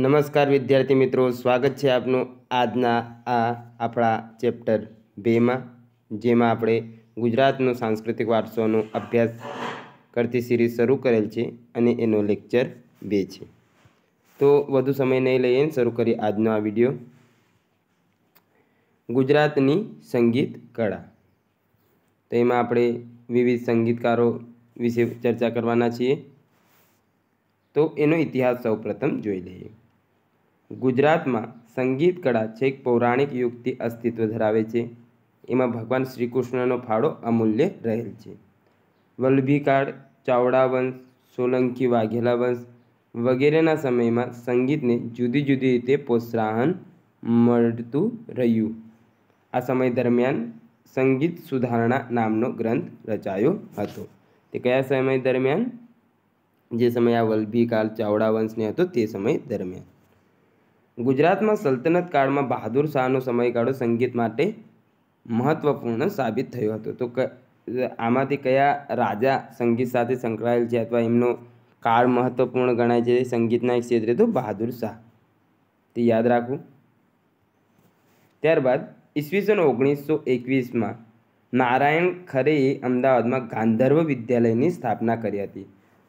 નમસ્કાર વિદ્યાર્થી મિત્રો સ્વાગત છે આપનું આજના આ આપણા ચેપ્ટર બેમાં જેમાં આપણે ગુજરાતનો સાંસ્કૃતિક વારસોનો અભ્યાસ કરતી સિરીઝ શરૂ કરેલ છે અને એનો લેક્ચર બે છે તો વધુ સમય નહીં લઈએ શરૂ કરીએ આજનો આ વિડીયો ગુજરાતની સંગીત કળા તો એમાં આપણે વિવિધ સંગીતકારો વિશે ચર્ચા કરવાના છીએ તો એનો ઇતિહાસ સૌપ્રથમ જોઈ લઈએ ગુજરાતમાં સંગીત કળા છેક પૌરાણિક યુગથી અસ્તિત્વ ધરાવે છે એમાં ભગવાન શ્રી કૃષ્ણનો ફાળો અમૂલ્ય રહેલ છે વલ્લભીકાળ ચાવડા વંશ સોલંકી વાઘેલા વંશ વગેરેના સમયમાં સંગીતને જુદી જુદી રીતે પ્રોત્સાહન મળતું રહ્યું આ સમય દરમિયાન સંગીત સુધારણા નામનો ગ્રંથ રચાયો હતો તે કયા સમય દરમિયાન જે સમય આ વલ્લભીકાળ ચાવડા વંશને હતો તે સમય દરમિયાન ગુજરાતમાં સલ્તનત કાળમાં બહાદુર શાહનો સમયગાળો સંગીત માટે મહત્વપૂર્ણ સાબિત થયો હતો તો આમાંથી કયા રાજા સંગીત સાથે સંકળાયેલ છે અથવા એમનો કાળ મહત્વપૂર્ણ ગણાય છે સંગીતના ક્ષેત્રે તો બહાદુર શાહ તે યાદ રાખવું ત્યારબાદ ઈસવીસન ઓગણીસો એકવીસમાં નારાયણ ખરેએ અમદાવાદમાં ગાંધર્વ વિદ્યાલયની સ્થાપના કરી હતી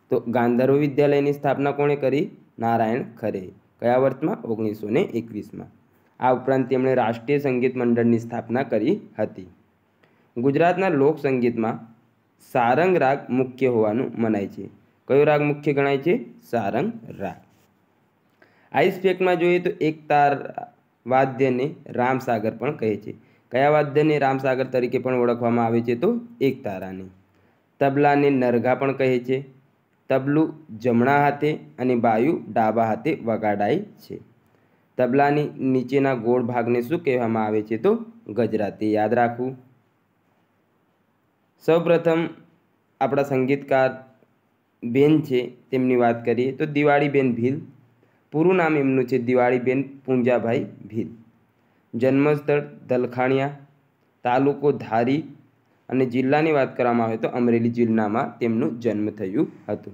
તો ગાંધર્વ વિદ્યાલયની સ્થાપના કોણે કરી નારાયણ ખરે કયા વર્ષમાં ઓગણીસો ને એકવીસમાં આ ઉપરાંત તેમણે રાષ્ટ્રીય સંગીત મંડળની સ્થાપના કરી હતી ગુજરાતના લોક સંગીતમાં સારંગ રાગ મુખ્ય હોવાનું મનાય છે કયો રાગ મુખ્ય ગણાય છે સારંગ રાગ આઈસ ફેક્ટમાં જોઈએ તો એક તાર વાદ્યને રામસાગર પણ કહે છે કયા વાદ્યને રામસાગર તરીકે પણ ઓળખવામાં આવે છે તો એક તારાને તબલાને નરગા પણ કહે છે તબલું જમણા હાથે અને બાયુ ડાબા હાથે વગાડાય છે તબલાની નીચેના ગોળ ભાગને શું કહેવામાં આવે છે તો ગજરા તે યાદ રાખવું સૌપ્રથમ આપણા સંગીતકાર બેન છે તેમની વાત કરીએ તો દિવાળીબેન ભીલ પૂરું નામ એમનું છે દિવાળીબેન પૂંજાભાઈ ભીલ જન્મસ્થળ દલખાણિયા તાલુકો ધારી અને જિલ્લાની વાત કરવામાં આવે તો અમરેલી જિલ્લામાં તેમનું જન્મ થયું હતું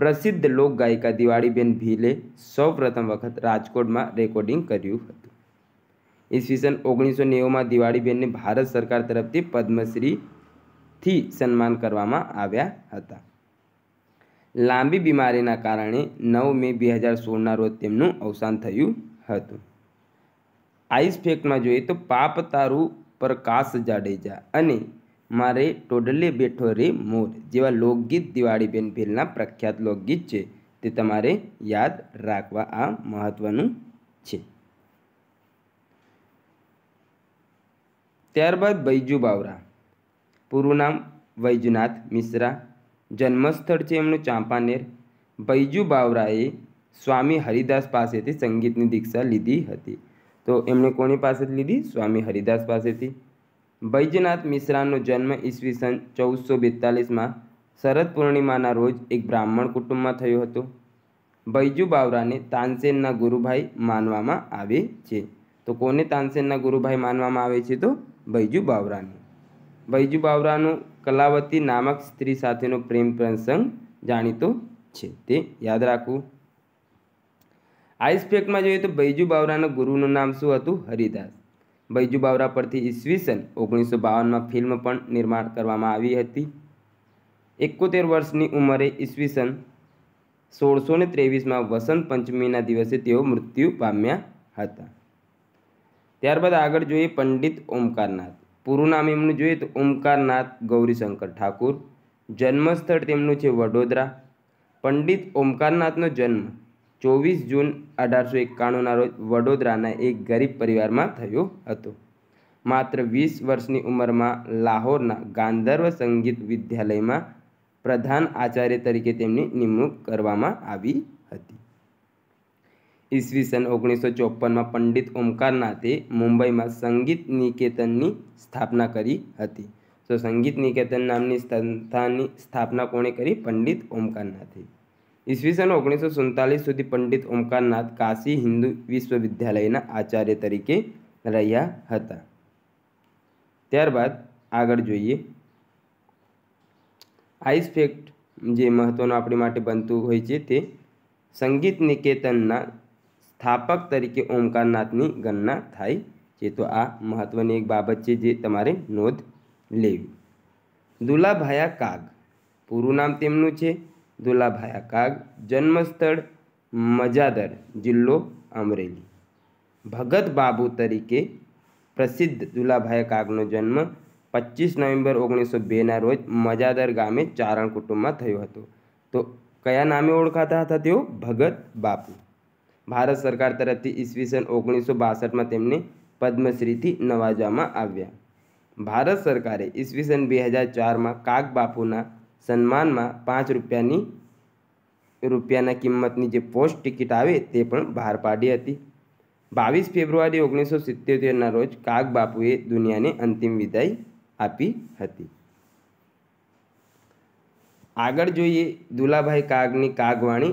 પ્રસિદ્ધ લોકગાયિકા દિવાળીબેન ભીલે સૌપ્રથમ વખત રાજકોટમાં રેકોર્ડિંગ કર્યું હતું ઈસવીસન ઓગણીસો નેવુંમાં દિવાળીબેનને ભારત સરકાર તરફથી પદ્મશ્રીથી સન્માન કરવામાં આવ્યા હતા લાંબી બીમારીના કારણે નવ મે બે હજાર સોળના રોજ તેમનું અવસાન થયું હતું આઈસ ફેક્ટમાં જોઈએ તો પાપ તારું પ્રકાશ જાડેજા અને મારે ટોડલે બેઠો રે મોર જેવા લોકગીત દિવાળીબેન ભીલના પ્રખ્યાત લોકગીત છે તે તમારે યાદ રાખવા આ મહત્ત્વનું છે ત્યારબાદ બૈજુ બાવરા પૂરું નામ વૈજુનાથ મિશ્રા જન્મસ્થળ છે એમનું ચાંપાનેર બૈજુ બાવરાએ સ્વામી હરિદાસ પાસેથી સંગીતની દીક્ષા લીધી હતી તો એમણે કોની પાસેથી લીધી સ્વામી હરિદાસ પાસેથી વૈજનાથ મિશ્રાનો જન્મ ઈસવીસન ચૌદસો બેતાલીસમાં શરદ પૂર્ણિમાના રોજ એક બ્રાહ્મણ કુટુંબમાં થયો હતો બૈજુ બાવરાને તાનસેનના ગુરુભાઈ માનવામાં આવે છે તો કોને તાનસેનના ગુરુભાઈ માનવામાં આવે છે તો બૈજુ બાવરાને બૈજુ બાવરાનો કલાવતી નામક સ્ત્રી સાથેનો પ્રેમ પ્રસંગ જાણીતો છે તે યાદ રાખવું આઈસ્પેક્ટમાં જોઈએ તો બૈજુ બાવરાના ગુરુનું નામ શું હતું હરિદાસ બૈજુ બાવરા પરથી ઈસવીસન ઓગણીસો બાવનમાં ફિલ્મ પણ નિર્માણ કરવામાં આવી હતી એકોતેર વર્ષની ઉંમરે ઈસવીસન સોળસો ને ત્રેવીસમાં વસંત પંચમીના દિવસે તેઓ મૃત્યુ પામ્યા હતા ત્યારબાદ આગળ જોઈએ પંડિત ઓમકારનાથ પૂરું નામ એમનું જોઈએ તો ઓમકારનાથ ગૌરીશંકર ઠાકુર જન્મસ્થળ તેમનું છે વડોદરા પંડિત ઓમકારનાથનો જન્મ ચોવીસ જૂન અઢારસો એકાણુંના રોજ વડોદરાના એક ગરીબ પરિવારમાં થયો હતો માત્ર વીસ વર્ષની ઉંમરમાં લાહોરના ગાંધર્વ સંગીત વિદ્યાલયમાં પ્રધાન આચાર્ય તરીકે તેમની નિમણૂક કરવામાં આવી હતી ઈસવીસન ઓગણીસો ચોપનમાં પંડિત ઓમકારનાથે મુંબઈમાં સંગીત નિકેતનની સ્થાપના કરી હતી તો સંગીત નિકેતન નામની સંસ્થાની સ્થાપના કોણે કરી પંડિત ઓમકારનાથે ઈસવીસન ઓગણીસો સુડતાલીસ સુધી પંડિત ઓમકારનાથ કાશી હિન્દુ વિશ્વવિદ્યાલયના આચાર્ય તરીકે રહ્યા હતા ત્યારબાદ આગળ જોઈએ આઈસ ફેક્ટ જે મહત્ત્વનું આપણી માટે બનતું હોય છે તે સંગીત નિકેતનના સ્થાપક તરીકે ઓમકારનાથની ગણના થાય છે તો આ મહત્ત્વની એક બાબત છે જે તમારે નોંધ લેવી દુલાભાયા કાગ પૂરું નામ તેમનું છે દુલાભાયા કાગ જન્મસ્થળ મજાદર જિલ્લો અમરેલી ભગત બાબુ તરીકે પ્રસિદ્ધ દુલાભાયા કાગનો જન્મ પચીસ નવેમ્બર ઓગણીસો બેના રોજ મજાદર ગામે ચારણ કુટુંબમાં થયો હતો તો કયા નામે ઓળખાતા હતા તેઓ ભગત બાપુ ભારત સરકાર તરફથી ઈસવીસન ઓગણીસો બાસઠમાં તેમને પદ્મશ્રીથી નવાજવામાં આવ્યા ભારત સરકારે ઈસવીસન બે હજાર ચારમાં કાગ બાપુના સન્માનમાં પાંચ રૂપિયાની રૂપિયાના કિંમતની જે પોસ્ટ ટિકિટ આવે તે પણ બહાર પાડી હતી બાવીસ ફેબ્રુઆરી ઓગણીસો સિત્તોતેરના રોજ કાગ બાપુએ દુનિયાને અંતિમ વિદાય આપી હતી આગળ જોઈએ દુલાભાઈ કાગની કાગવાણી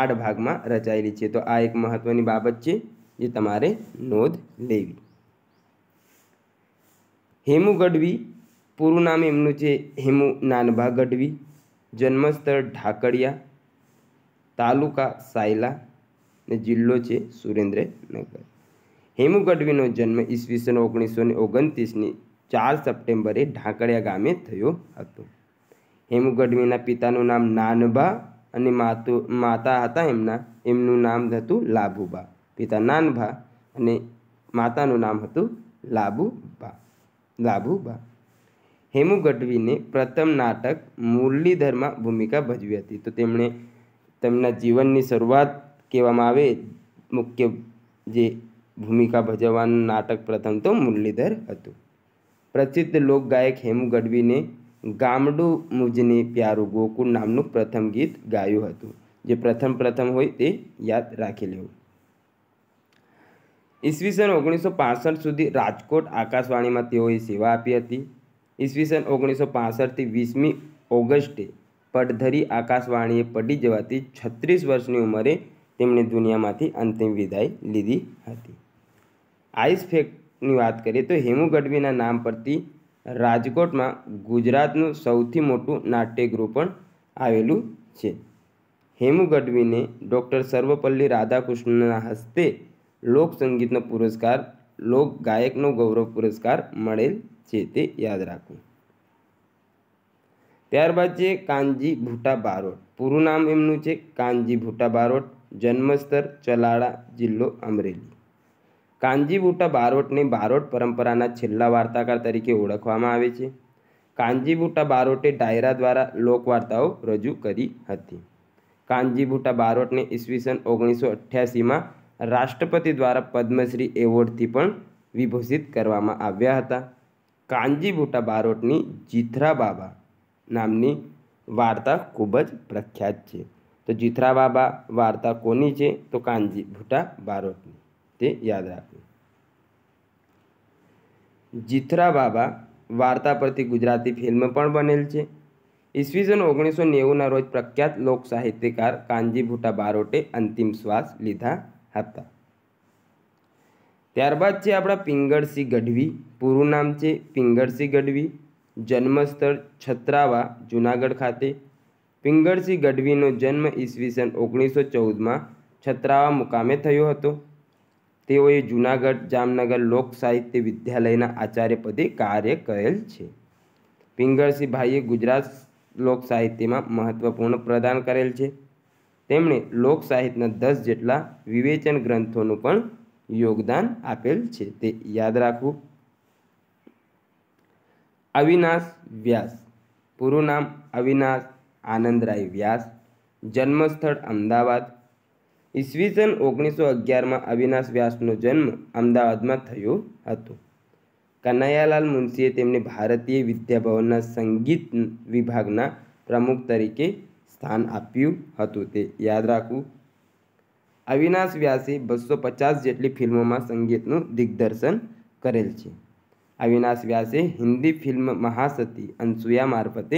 આઠ ભાગમાં રચાયેલી છે તો આ એક મહત્વની બાબત છે જે તમારે નોંધ લેવી હેમુ ગઢવી પૂરું નામ એમનું છે હેમુ નાનભા ગઢવી જન્મસ્થળ ઢાકડિયા તાલુકા સાયલા ને જિલ્લો છે સુરેન્દ્રનગર હેમુ ગઢવીનો જન્મ ઈસવીસન ઓગણીસો ને ઓગણત્રીસની ચાર સપ્ટેમ્બરે ઢાકડિયા ગામે થયો હતો હેમુ ગઢવીના પિતાનું નામ નાનભા અને માતુ માતા હતા એમના એમનું નામ હતું લાભુબા પિતા નાનભા અને માતાનું નામ હતું લાબુબા લાભુબા હેમુ ગઢવીને પ્રથમ નાટક મુરલીધરમાં ભૂમિકા ભજવી હતી તો તેમણે તેમના જીવનની શરૂઆત કહેવામાં આવે મુખ્ય જે ભૂમિકા ભજવવાનું નાટક પ્રથમ તો મુરલીધર હતું પ્રસિદ્ધ લોકગાયક હેમુ ગઢવીને ગામડું મુજને પ્યારું ગોકુળ નામનું પ્રથમ ગીત ગાયું હતું જે પ્રથમ પ્રથમ હોય તે યાદ રાખી લેવું ઈસવીસન ઓગણીસો પાસઠ સુધી રાજકોટ આકાશવાણીમાં તેઓએ સેવા આપી હતી ઈસવીસન ઓગણીસો પાસઠથી વીસમી ઓગસ્ટે પડધરી આકાશવાણીએ પડી જવાથી છત્રીસ વર્ષની ઉંમરે તેમણે દુનિયામાંથી અંતિમ વિદાય લીધી હતી આઈસ ફેક્ટની વાત કરીએ તો હેમુ ગઢવીના નામ પરથી રાજકોટમાં ગુજરાતનું સૌથી મોટું નાટ્યગૃહ પણ આવેલું છે હેમુ ગઢવીને ડૉક્ટર સર્વપલ્લી રાધાકૃષ્ણના હસ્તે લોક સંગીતનો પુરસ્કાર લોક ગાયકનો ગૌરવ પુરસ્કાર મળેલ છે તે યાદ રાખવું ત્યારબાદ છે કાનજી ભૂટા બારોટ પૂરું નામ એમનું છે કાનજી ભૂટા બારોટ જન્મસ્થળ ચલાળા જિલ્લો અમરેલી કાનજી ભૂટા બારોટને બારોટ પરંપરાના છેલ્લા વાર્તાકાર તરીકે ઓળખવામાં આવે છે કાનજી ભૂટા બારોટે ડાયરા દ્વારા લોકવાર્તાઓ રજૂ કરી હતી કાનજી ભૂટા બારોટને ઈસવીસન ઓગણીસો અઠ્યાસીમાં રાષ્ટ્રપતિ દ્વારા પદ્મશ્રી એવોર્ડથી પણ વિભૂષિત કરવામાં આવ્યા હતા કાંજીબુટા બારોટની જીથરા બાબા નામની વાર્તા ખૂબ જ પ્રખ્યાત છે તો જીથરા બાબા વાર્તા કોની છે તો કાંજી ભૂટા બારોટની તે યાદ રાખવું જીથરા બાબા વાર્તા પરથી ગુજરાતી ફિલ્મ પણ બનેલ છે ઈસવીસન ઓગણીસો નેવુંના રોજ પ્રખ્યાત લોક સાહિત્યકાર કાંજી ભૂટા બારોટે અંતિમ શ્વાસ લીધા હતા ત્યારબાદ છે આપણા પિંગળસિંહ ગઢવી પૂરું નામ છે પિંગળસિંહ ગઢવી જન્મસ્થળ છત્રાવા જુનાગઢ ખાતે પિંગળસિંહ ગઢવીનો જન્મ ઈસવીસન ઓગણીસો ચૌદમાં છત્રાવા મુકામે થયો હતો તેઓએ જુનાગઢ જામનગર લોક સાહિત્ય વિદ્યાલયના આચાર્ય પદે કાર્ય કરેલ છે પિંગળસિંહ ભાઈએ ગુજરાત લોક સાહિત્યમાં મહત્વપૂર્ણ પ્રદાન કરેલ છે તેમણે લોક સાહિત્યના દસ જેટલા વિવેચન ગ્રંથોનું પણ યોગદાન આપેલ છે તે યાદ રાખવું અવિનાશ વ્યાસ પૂરું નામ અવિનાશ આનંદરાય વ્યાસ જન્મસ્થળ અમદાવાદ ઈસવીસન ઓગણીસો અગિયારમાં અવિનાશ વ્યાસનો જન્મ અમદાવાદમાં થયો હતો કનૈયાલાલ મુનશીએ તેમને ભારતીય વિદ્યાભવનના સંગીત વિભાગના પ્રમુખ તરીકે સ્થાન આપ્યું હતું તે યાદ રાખવું અવિનાશ વ્યાસે બસો પચાસ જેટલી ફિલ્મોમાં સંગીતનું દિગ્દર્શન કરેલ છે અવિનાશ વ્યાસે હિન્દી ફિલ્મ મહાસતી અનસુયા મારફતે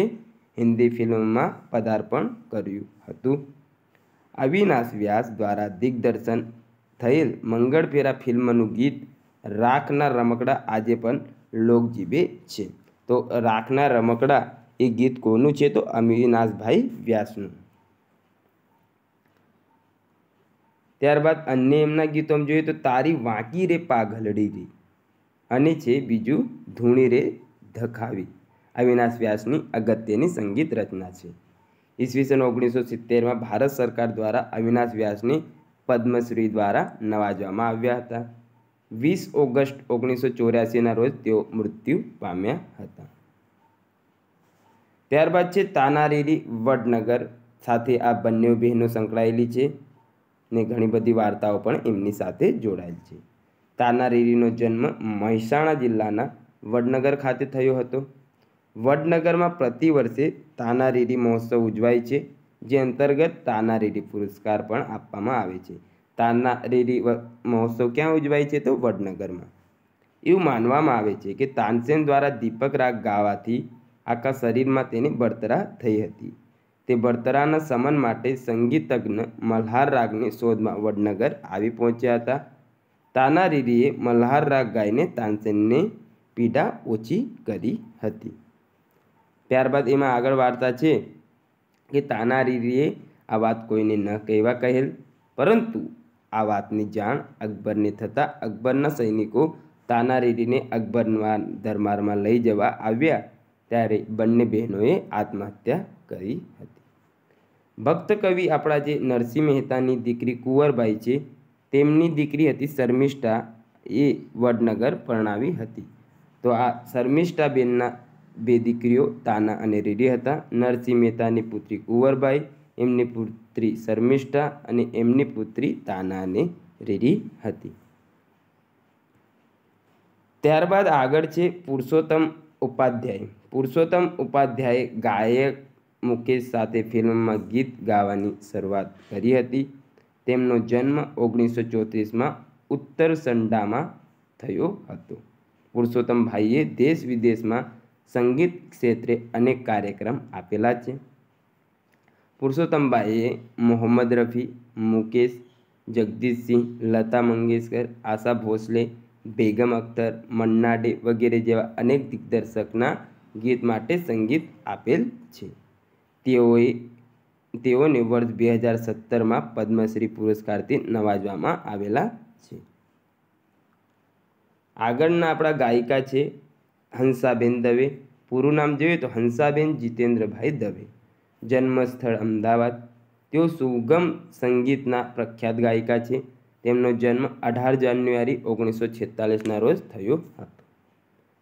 હિન્દી ફિલ્મમાં પદાર્પણ કર્યું હતું અવિનાશ વ્યાસ દ્વારા દિગ્દર્શન થયેલ મંગળ ફિલ્મનું ગીત રાખના રમકડા આજે પણ લોકજીબે છે તો રાખના રમકડા એ ગીત કોનું છે તો અવિનાશભાઈ વ્યાસનું ત્યારબાદ અન્ય એમના ગીતોમાં જોઈએ તો તારી વાંકી રે પાઘલડી રે અને છે બીજું ધૂણી રે ધખાવી અવિનાશ વ્યાસની અગત્યની સંગીત રચના છે ઈસવીસન ઓગણીસો સિત્તેરમાં ભારત સરકાર દ્વારા અવિનાશ વ્યાસને પદ્મશ્રી દ્વારા નવાજવામાં આવ્યા હતા વીસ ઓગસ્ટ ઓગણીસો ચોર્યાસીના રોજ તેઓ મૃત્યુ પામ્યા હતા ત્યારબાદ છે તાનારીરી વડનગર સાથે આ બંને બહેનો સંકળાયેલી છે ને ઘણી બધી વાર્તાઓ પણ એમની સાથે જોડાયેલ છે તાનારીરીનો જન્મ મહેસાણા જિલ્લાના વડનગર ખાતે થયો હતો વડનગરમાં પ્રતિ વર્ષે તાનારીરી મહોત્સવ ઉજવાય છે જે અંતર્ગત તાનારીરી પુરસ્કાર પણ આપવામાં આવે છે તાનારીરી મહોત્સવ ક્યાં ઉજવાય છે તો વડનગરમાં એવું માનવામાં આવે છે કે તાનસેન દ્વારા દીપક રાગ ગાવાથી આખા શરીરમાં તેની બળતરા થઈ હતી તે બળતરાના સમન માટે સંગીતજ્ઞ મલ્હાર રાગની શોધમાં વડનગર આવી પહોંચ્યા હતા તાનારીરીએ મલ્હાર રાગ ગાઈને તાનસેનને પીડા ઓછી કરી હતી ત્યારબાદ એમાં આગળ વાર્તા છે કે તાનારીરીએ આ વાત કોઈને ન કહેવા કહેલ પરંતુ આ વાતની જાણ અકબરને થતાં અકબરના સૈનિકો તાનારીરીને અકબરના દરબારમાં લઈ જવા આવ્યા ત્યારે બંને બહેનોએ આત્મહત્યા કરી હતી ભક્ત કવિ આપણા જે નરસિંહ મહેતાની દીકરી કુંવરબાઈ છે તેમની દીકરી હતી શર્મિષ્ઠા એ વડનગર પરણાવી હતી તો આ શર્મિષ્ઠાબેનના બે દીકરીઓ તાના અને રેડી હતા નરસિંહ મહેતાની પુત્રી કુંવરબાઈ એમની પુત્રી શર્મિષ્ઠા અને એમની પુત્રી તાના અને રેડી હતી ત્યારબાદ આગળ છે પુરુષોત્તમ ઉપાધ્યાય પુરુષોત્તમ ઉપાધ્યાય ગાયક મુકેશ સાથે ફિલ્મમાં ગીત ગાવાની શરૂઆત કરી હતી તેમનો જન્મ ઓગણીસો ચોત્રીસમાં ઉત્તર સંડામાં થયો હતો પુરુષોત્તમભાઈએ દેશ વિદેશમાં સંગીત ક્ષેત્રે અનેક કાર્યક્રમ આપેલા છે પુરુષોત્તમભાઈએ મોહમ્મદ રફી મુકેશ જગદીશસિંહ લતા મંગેશકર આશા ભોસલે બેગમ અખ્તર મન્નાડે વગેરે જેવા અનેક દિગ્દર્શકના ગીત માટે સંગીત આપેલ છે તેઓએ તેઓને વર્ષ બે હજાર સત્તરમાં પદ્મશ્રી પુરસ્કારથી નવાજવામાં આવેલા છે આગળના આપણા ગાયિકા છે હંસાબેન દવે પૂરું નામ જોઈએ તો હંસાબેન જીતેન્દ્રભાઈ દવે જન્મસ્થળ અમદાવાદ તેઓ સુગમ સંગીતના પ્રખ્યાત ગાયિકા છે તેમનો જન્મ અઢાર જાન્યુઆરી ઓગણીસો છેતાલીસના રોજ થયો હતો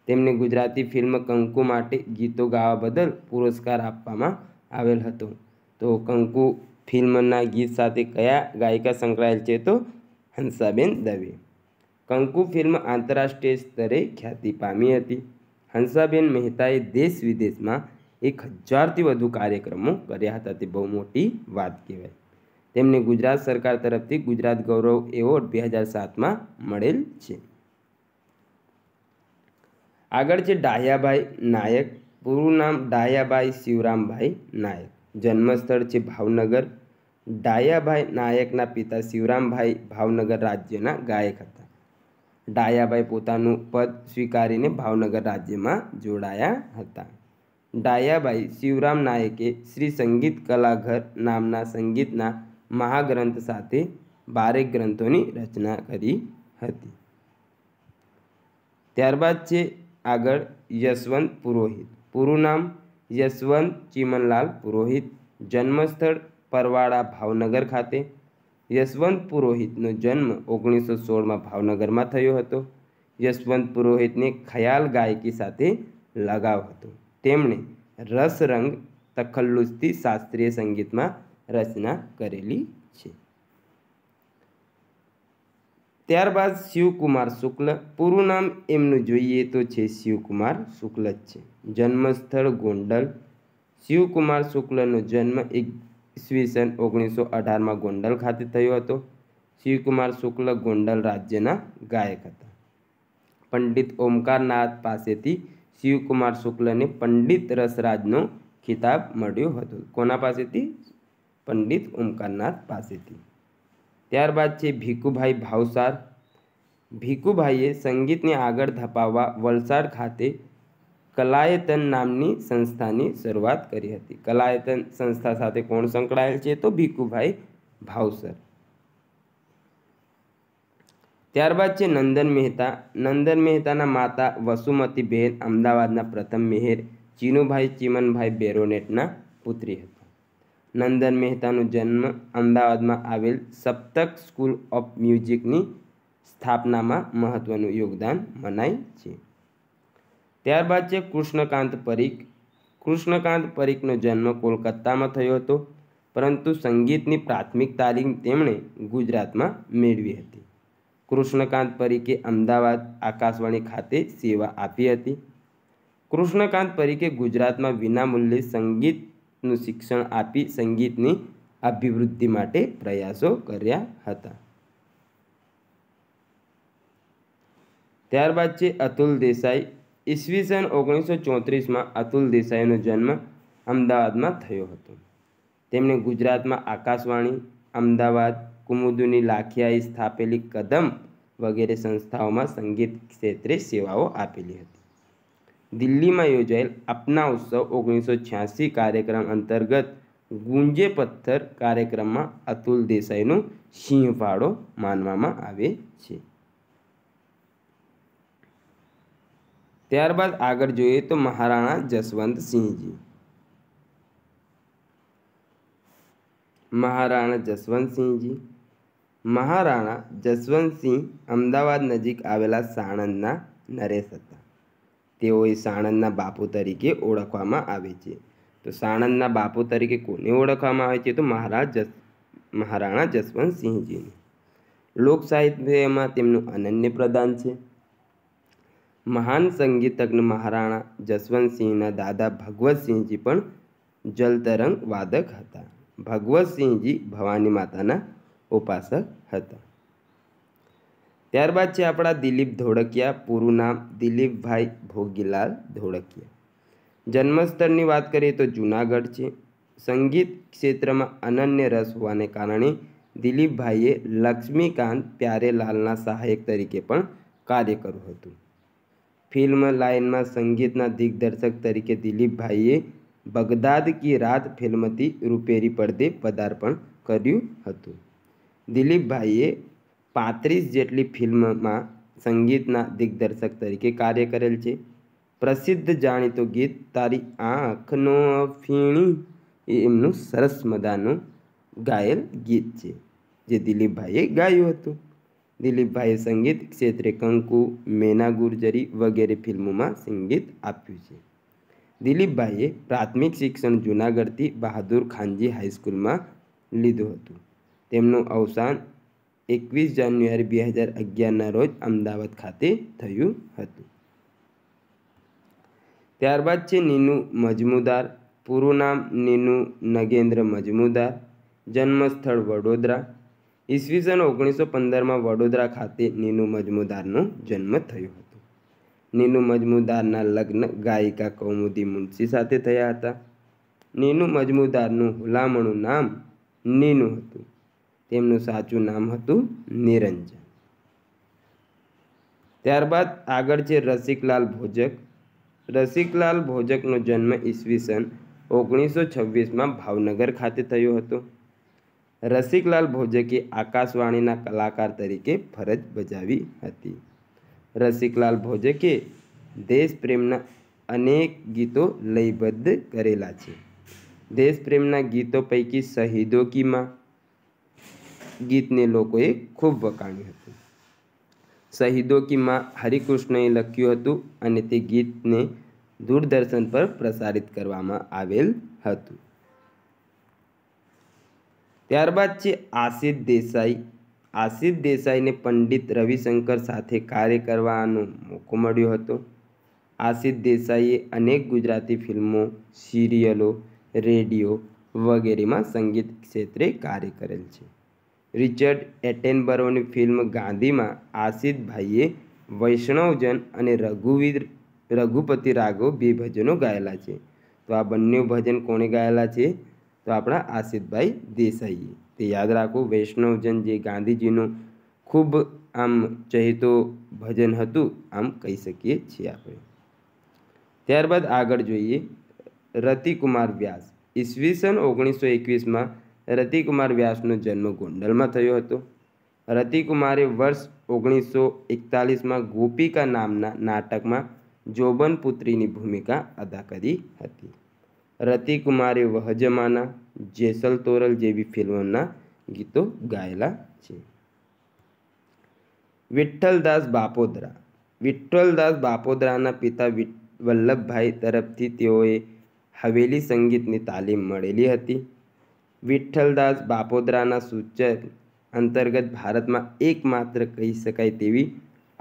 તેમને ગુજરાતી ફિલ્મ કંકુ માટે ગીતો ગાવા બદલ પુરસ્કાર આપવામાં આવેલ હતું તો કંકુ ફિલ્મના ગીત સાથે કયા ગાયિકા સંકળાયેલ છે તો હંસાબેન દવે કંકુ ફિલ્મ આંતરરાષ્ટ્રીય સ્તરે ખ્યાતિ પામી હતી હંસાબેન મહેતાએ દેશ વિદેશમાં એક હજારથી વધુ કાર્યક્રમો કર્યા હતા તે બહુ મોટી વાત કહેવાય તેમને ગુજરાત સરકાર તરફથી ગુજરાત ગૌરવ એવોર્ડ બે હજાર સાતમાં મળેલ છે આગળ છે ડાહ્યાભાઈ નાયક પૂરું નામ ડાયાભાઈ શિવરામભાઈ નાયક જન્મસ્થળ છે ભાવનગર ડાયાભાઈ નાયકના પિતા શિવરામભાઈ ભાવનગર રાજ્યના ગાયક હતા ડાયાભાઈ પોતાનું પદ સ્વીકારીને ભાવનગર રાજ્યમાં જોડાયા હતા ડાયાભાઈ શિવરામ નાયકે શ્રી સંગીત કલાઘર નામના સંગીતના મહાગ્રંથ સાથે બારેક ગ્રંથોની રચના કરી હતી ત્યારબાદ છે આગળ યશવંત પુરોહિત પૂરું નામ યશવંત ચિમનલાલ પુરોહિત જન્મસ્થળ પરવાડા ભાવનગર ખાતે યશવંત પુરોહિતનો જન્મ ઓગણીસો સોળમાં ભાવનગરમાં થયો હતો યશવંત પુરોહિતને ખયાલ ગાયકી સાથે લગાવ હતો તેમણે રસરંગ તખલ્લુસથી શાસ્ત્રીય સંગીતમાં રચના કરેલી છે ત્યારબાદ શિવકુમાર શુક્લ પૂરું નામ એમનું જોઈએ તો છે શિવકુમાર શુક્લ જ છે જન્મસ્થળ ગોંડલ શિવકુમાર શુક્લનો જન્મ ઈસવીસન ઓગણીસો અઢારમાં ગોંડલ ખાતે થયો હતો શિવકુમાર શુક્લ ગોંડલ રાજ્યના ગાયક હતા પંડિત ઓમકારનાથ પાસેથી શિવકુમાર શુક્લને પંડિત રસરાજનો ખિતાબ મળ્યો હતો કોના પાસેથી પંડિત ઓમકારનાથ પાસેથી ત્યારબાદ છે ભીખુભાઈ ભાવસાર ભીખુભાઈએ સંગીતને આગળ ધપાવવા વલસાડ ખાતે કલાયતન નામની સંસ્થાની શરૂઆત કરી હતી કલાયતન સંસ્થા સાથે કોણ સંકળાયેલ છે તો ભીખુભાઈ ભાવસર ત્યારબાદ છે નંદન મહેતા નંદન મહેતાના માતા વસુમતી બહેન અમદાવાદના પ્રથમ મેહેર ચીનુભાઈ ચીમનભાઈ બેરોનેટના પુત્રી હતા નંદન મહેતાનો જન્મ અમદાવાદમાં આવેલ સપ્તક સ્કૂલ ઓફ મ્યુઝિકની સ્થાપનામાં મહત્ત્વનું યોગદાન મનાય છે ત્યારબાદ છે કૃષ્ણકાંત પરીખ કૃષ્ણકાંત પરીખનો જન્મ કોલકાતામાં થયો હતો પરંતુ સંગીતની પ્રાથમિક તાલીમ તેમણે ગુજરાતમાં મેળવી હતી કૃષ્ણકાંત પરીખે અમદાવાદ આકાશવાણી ખાતે સેવા આપી હતી કૃષ્ણકાંત પરીખે ગુજરાતમાં વિનામૂલ્યે સંગીતનું શિક્ષણ આપી સંગીતની અભિવૃદ્ધિ માટે પ્રયાસો કર્યા હતા ત્યારબાદ છે અતુલ દેસાઈ ઈસવી સન ઓગણીસો ચોત્રીસમાં અતુલ દેસાઈનો જન્મ અમદાવાદમાં થયો હતો તેમણે ગુજરાતમાં આકાશવાણી અમદાવાદ કુમુદુની લાખિયાએ સ્થાપેલી કદમ વગેરે સંસ્થાઓમાં સંગીત ક્ષેત્રે સેવાઓ આપેલી હતી દિલ્હીમાં યોજાયેલ અપના ઉત્સવ ઓગણીસો છ્યાસી કાર્યક્રમ અંતર્ગત ગુંજે પથ્થર કાર્યક્રમમાં અતુલ દેસાઈનો ફાળો માનવામાં આવે છે ત્યારબાદ આગળ જોઈએ તો મહારાણા જસવંતસિંહજી મહારાણા જસવંતસિંહજી મહારાણા જસવંતસિંહ અમદાવાદ નજીક આવેલા સાણંદના નરેશ હતા તેઓએ સાણંદના બાપુ તરીકે ઓળખવામાં આવે છે તો સાણંદના બાપુ તરીકે કોને ઓળખવામાં આવે છે તો મહારાજ જસ મહારાણા જસવંતસિંહજીને લોક સાહિત્યમાં તેમનું અનન્ય પ્રદાન છે મહાન સંગીતજ્ઞ મહારાણા જસવંતસિંહના દાદા ભગવતસિંહજી પણ જલતરંગ વાદક હતા ભગવતસિંહજી ભવાની માતાના ઉપાસક હતા ત્યારબાદ છે આપણા દિલીપ ધોળકિયા પૂરું નામ દિલીપભાઈ ભોગીલાલ ધોળકિયા જન્મસ્થળની વાત કરીએ તો જૂનાગઢ છે સંગીત ક્ષેત્રમાં અનન્ય રસ હોવાને કારણે દિલીપભાઈએ લક્ષ્મીકાંત પ્યારેલાલના સહાયક તરીકે પણ કાર્ય કર્યું હતું ફિલ્મ લાઇનમાં સંગીતના દિગ્દર્શક તરીકે દિલીપભાઈએ બગદાદ કી રાત ફિલ્મથી રૂપેરી પડદે પદાર્પણ કર્યું હતું દિલીપભાઈએ પાંત્રીસ જેટલી ફિલ્મમાં સંગીતના દિગ્દર્શક તરીકે કાર્ય કરેલ છે પ્રસિદ્ધ જાણીતું ગીત તારી આંખનો ફીણી એ એમનું સરસ મજાનું ગાયેલ ગીત છે જે દિલીપભાઈએ ગાયું હતું દિલીપભાઈએ સંગીત ક્ષેત્રે કંકુ મેના ગુર્જરી વગેરે ફિલ્મોમાં સંગીત આપ્યું છે દિલીપભાઈએ પ્રાથમિક શિક્ષણ જૂનાગઢથી બહાદુર ખાનજી હાઈસ્કૂલમાં લીધું હતું તેમનું અવસાન એકવીસ જાન્યુઆરી બે હજાર અગિયારના રોજ અમદાવાદ ખાતે થયું હતું ત્યારબાદ છે નીનુ મજમુદાર પૂરું નામ નીનુ નગેન્દ્ર મજમુદાર જન્મસ્થળ વડોદરા ઈસવીસન ઓગણીસો પંદરમાં વડોદરા ખાતે નીનુ મજમુદારનો જન્મ થયો હતો નીનુ મજમુદારના લગ્ન ગાયિકા કૌમુદી મુનશી સાથે થયા હતા નીનુ મજમુદારનું હુલામણું નામ નીનુ હતું તેમનું સાચું નામ હતું નિરંજન ત્યારબાદ આગળ છે રસિકલાલ ભોજક રસિકલાલ ભોજકનો જન્મ ઈસવીસન ઓગણીસો છવ્વીસમાં ભાવનગર ખાતે થયો હતો રસિકલાલ ભોજકે આકાશવાણીના કલાકાર તરીકે ફરજ બજાવી હતી રસિકલાલ ભોજકે દેશપ્રેમના અનેક ગીતો લયબદ્ધ કરેલા છે દેશપ્રેમના ગીતો પૈકી શહીદો કીમાં ગીતને લોકોએ ખૂબ વકાણ્યું હતું શહીદો કીમાં હરિકૃષ્ણએ લખ્યું હતું અને તે ગીતને દૂરદર્શન પર પ્રસારિત કરવામાં આવેલ હતું ત્યારબાદ છે આશિષ દેસાઈ આશિષ દેસાઈને પંડિત રવિશંકર સાથે કાર્ય કરવાનો મોકો મળ્યો હતો આશિષ દેસાઈએ અનેક ગુજરાતી ફિલ્મો સિરિયલો રેડિયો વગેરેમાં સંગીત ક્ષેત્રે કાર્ય કરેલ છે રિચર્ડ એટેનબરોની ફિલ્મ ગાંધીમાં આશિષભાઈએ વૈષ્ણવજન અને રઘુવીર રઘુપતિ રાઘવ બે ભજનો ગાયેલા છે તો આ બંને ભજન કોણે ગાયેલા છે તો આપણા આસિદભાઈ દેસાઈએ તે યાદ રાખો વૈષ્ણવજન જે ગાંધીજીનું ખૂબ આમ ચહેતો ભજન હતું આમ કહી શકીએ છીએ આપણે ત્યારબાદ આગળ જોઈએ રતિકુમાર વ્યાસ ઈસવીસન ઓગણીસો એકવીસમાં રતિકુમાર વ્યાસનો જન્મ ગોંડલમાં થયો હતો રતિકુમારે વર્ષ ઓગણીસો એકતાલીસમાં ગોપિકા નામના નાટકમાં જોબન પુત્રીની ભૂમિકા અદા કરી હતી રતિ કુમારે વહજમાના જેસલ તોરલ જેવી ફિલ્મોના ગીતો ગાયેલા છે વિઠ્ઠલદાસ બાપોદરા વિઠ્ઠલદાસ બાપોદરાના પિતા વલ્લભભાઈ તરફથી તેઓએ હવેલી સંગીતની તાલીમ મળેલી હતી વિઠ્ઠલદાસ બાપોદરાના સૂચક અંતર્ગત ભારતમાં એકમાત્ર કહી શકાય તેવી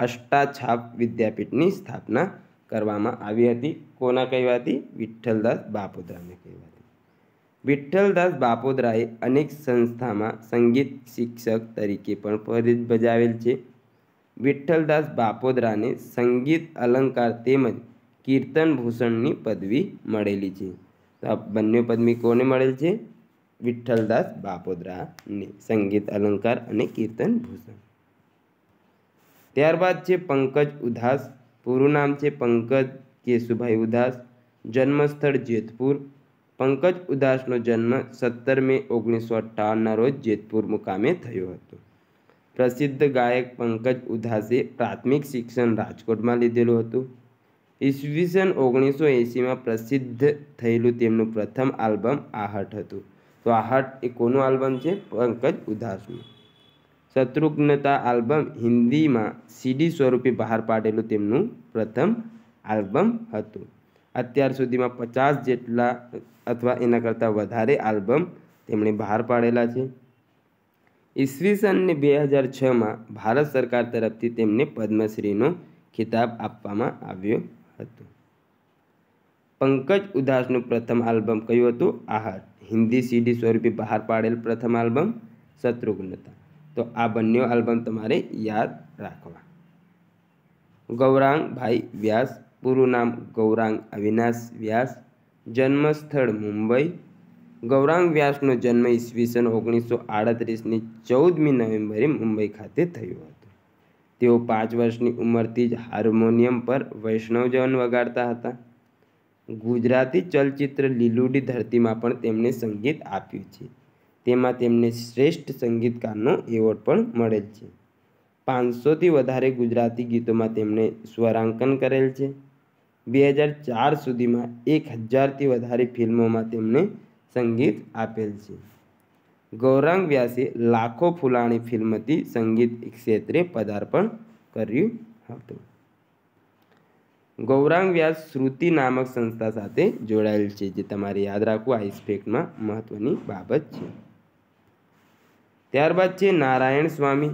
અષ્ટાછાપ વિદ્યાપીઠની સ્થાપના કરવામાં આવી હતી કોના કહેવાતી વિઠ્ઠલદાસ બાપોદરાને કહેવાતી વિઠ્ઠલદાસ બાપોદરાએ અનેક સંસ્થામાં સંગીત શિક્ષક તરીકે પણ ફરજ બજાવેલ છે વિઠ્ઠલદાસ બાપોદરાને સંગીત અલંકાર તેમજ કીર્તન ભૂષણની પદવી મળેલી છે તો આ બંને પદવી કોને મળેલ છે વિઠ્ઠલદાસ બાપોદરાને સંગીત અલંકાર અને કીર્તન ભૂષણ ત્યારબાદ છે પંકજ ઉધાસ પૂરું નામ છે પંકજ કેશુભાઈ ઉદાસ જન્મસ્થળ જેતપુર પંકજ ઉદાસનો જન્મ સત્તર મે ઓગણીસો અઠ્ઠાવનના રોજ જેતપુર મુકામે થયો હતો પ્રસિદ્ધ ગાયક પંકજ ઉદાસે પ્રાથમિક શિક્ષણ રાજકોટમાં લીધેલું હતું ઈસવીસન ઓગણીસો એંસીમાં પ્રસિદ્ધ થયેલું તેમનું પ્રથમ આલ્બમ આહટ હતું તો આહટ એ કોનું આલ્બમ છે પંકજ ઉદાસનું શત્રુઘ્નતા આલ્બમ હિન્દીમાં સીડી સ્વરૂપે બહાર પાડેલું તેમનું પ્રથમ આલ્બમ હતું અત્યાર સુધીમાં પચાસ જેટલા અથવા એના કરતાં વધારે આલ્બમ તેમણે બહાર પાડેલા છે ઈસવીસનને બે હજાર છમાં ભારત સરકાર તરફથી તેમને પદ્મશ્રીનો ખિતાબ આપવામાં આવ્યો હતો પંકજ ઉદાસનું પ્રથમ આલ્બમ કયું હતું આહાર હિન્દી સીડી સ્વરૂપે બહાર પાડેલ પ્રથમ આલ્બમ શત્રુઘ્નતા તો આ બંને આલ્બમ તમારે યાદ રાખવા ગૌરાંગભાઈ વ્યાસ પૂરું નામ ગૌરાંગ અવિનાશ વ્યાસ જન્મસ્થળ મુંબઈ ગૌરાંગ વ્યાસનો જન્મ ઈસવીસન ઓગણીસો આડત્રીસની ચૌદમી નવેમ્બરે મુંબઈ ખાતે થયો હતો તેઓ પાંચ વર્ષની ઉંમરથી જ હાર્મોનિયમ પર વૈષ્ણવજન વગાડતા હતા ગુજરાતી ચલચિત્ર લીલુડી ધરતીમાં પણ તેમણે સંગીત આપ્યું છે તેમાં તેમને શ્રેષ્ઠ સંગીતકારનો એવોર્ડ પણ મળેલ છે પાંચસોથી વધારે ગુજરાતી ગીતોમાં તેમણે સ્વરાંકન કરેલ છે બે હજાર ચાર સુધીમાં એક હજારથી વધારે ફિલ્મોમાં તેમણે સંગીત આપેલ છે ગૌરાંગ વ્યાસે લાખો ફુલાણી ફિલ્મથી સંગીત ક્ષેત્રે પદાર્પણ કર્યું હતું ગૌરાંગ વ્યાસ શ્રુતિ નામક સંસ્થા સાથે જોડાયેલ છે જે તમારે યાદ રાખવું આ ઇસ્પેક્ટમાં મહત્ત્વની બાબત છે ત્યારબાદ છે નારાયણ સ્વામી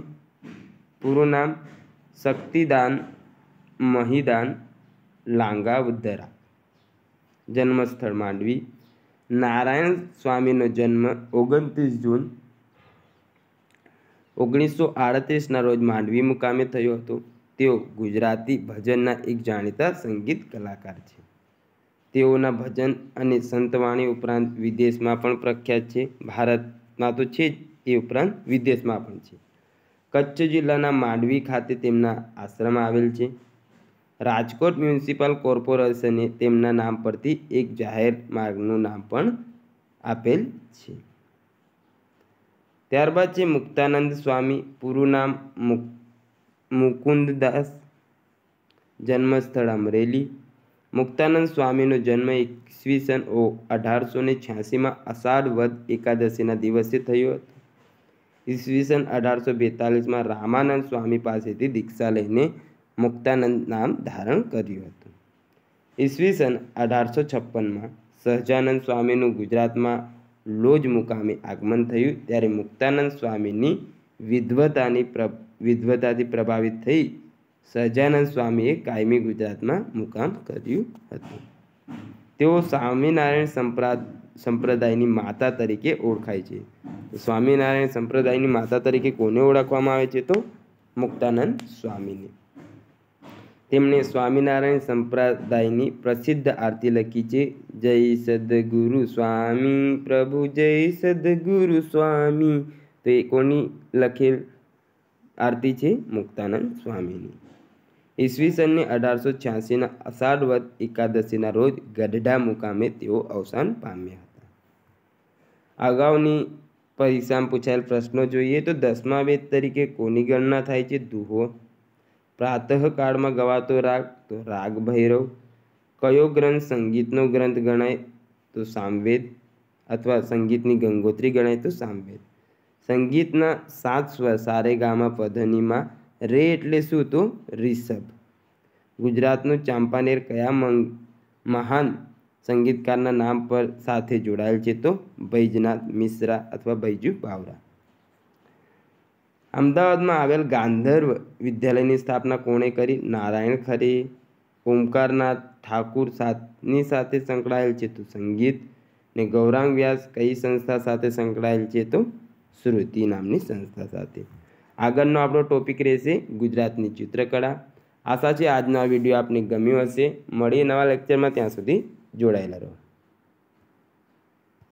પૂરું નામ શક્તિદાન મહિદાન લાંગા જન્મસ્થળ માંડવી નારાયણ સ્વામીનો જન્મ ઓગણત્રીસ જૂન ઓગણીસો આડત્રીસના રોજ માંડવી મુકામે થયો હતો તેઓ ગુજરાતી ભજનના એક જાણીતા સંગીત કલાકાર છે તેઓના ભજન અને સંતવાણી ઉપરાંત વિદેશમાં પણ પ્રખ્યાત છે ભારતમાં તો છે જ એ ઉપરાંત વિદેશમાં પણ છે કચ્છ જિલ્લાના માંડવી ખાતે તેમના આશ્રમ આવેલ છે રાજકોટ મ્યુનિસિપલ કોર્પોરેશને તેમના નામ પરથી એક જાહેર માર્ગનું નામ પણ આપેલ છે ત્યારબાદ છે મુક્તાનંદ સ્વામી પૂરું નામ મુકુંદદાસ જન્મસ્થળ અમરેલી મુક્તાનંદ સ્વામીનો જન્મ ઓ અઢારસો ને છ્યાસીમાં અષાઢ વદ એકાદશીના દિવસે થયો હતો ઈસવીસન અઢારસો બેતાલીસમાં રામાનંદ સ્વામી પાસેથી દીક્ષા લઈને મુક્તાનંદ નામ ધારણ કર્યું હતું ઈસવીસન અઢારસો છપ્પનમાં સહજાનંદ સ્વામીનું ગુજરાતમાં લોજ મુકામે આગમન થયું ત્યારે મુક્તાનંદ સ્વામીની વિધ્વતાની વિદ્વતાની વિધ્વતાથી પ્રભાવિત થઈ સહજાનંદ સ્વામીએ કાયમી ગુજરાતમાં મુકામ કર્યું હતું તેઓ સ્વામિનારાયણ સંપ્રા સંપ્રદાયની માતા તરીકે ઓળખાય છે સ્વામિનારાયણ સંપ્રદાયની માતા તરીકે કોને ઓળખવામાં આવે છે તો મુક્તાનંદ સ્વામીને તેમણે સ્વામિનારાયણ સંપ્રદાયની પ્રસિદ્ધ આરતી લખી છે જય સદગુરુ સ્વામી પ્રભુ જય સદગુરુ સ્વામી તો એ કોની લખેલ આરતી છે મુક્તાનંદ સ્વામીની ઈસવીસનને અઢારસો છ્યાસીના અષાઢ વદ એકાદશીના રોજ ગઢડા મુકામે તેઓ અવસાન પામ્યા હતા અગાઉની પરીક્ષામાં પૂછાયેલ પ્રશ્નો જોઈએ તો દસમા વેદ તરીકે કોની ગણના થાય છે દુહો પ્રાતઃકાળમાં ગવાતો રાગ તો રાગ ભૈરવ કયો ગ્રંથ સંગીતનો ગ્રંથ ગણાય તો સામવેદ અથવા સંગીતની ગંગોત્રી ગણાય તો સામવેદ સંગીતના સાત સ્વર સારે ગામા પધનીમાં રે એટલે શું તો રિષભ ગુજરાતનું ચાંપાનેર કયા મંગ મહાન સંગીતકારના નામ પર સાથે જોડાયેલ છે તો બૈજનાથ મિશ્રા અથવા બૈજુ બાવરા અમદાવાદમાં આવેલ ગાંધર્વ વિદ્યાલયની સ્થાપના કોણે કરી નારાયણ ખરે ઓમકારનાથ ઠાકુર સાથની સાથે સંકળાયેલ છે તો સંગીત ને ગૌરાંગ વ્યાસ કઈ સંસ્થા સાથે સંકળાયેલ છે તો શ્રુતિ નામની સંસ્થા સાથે આગળનો આપણો ટોપિક રહેશે ગુજરાતની ચિત્રકળા આશા છે આજનો આ વિડીયો આપને ગમ્યો હશે મળીએ નવા લેક્ચરમાં ત્યાં સુધી જોડાયેલા રહો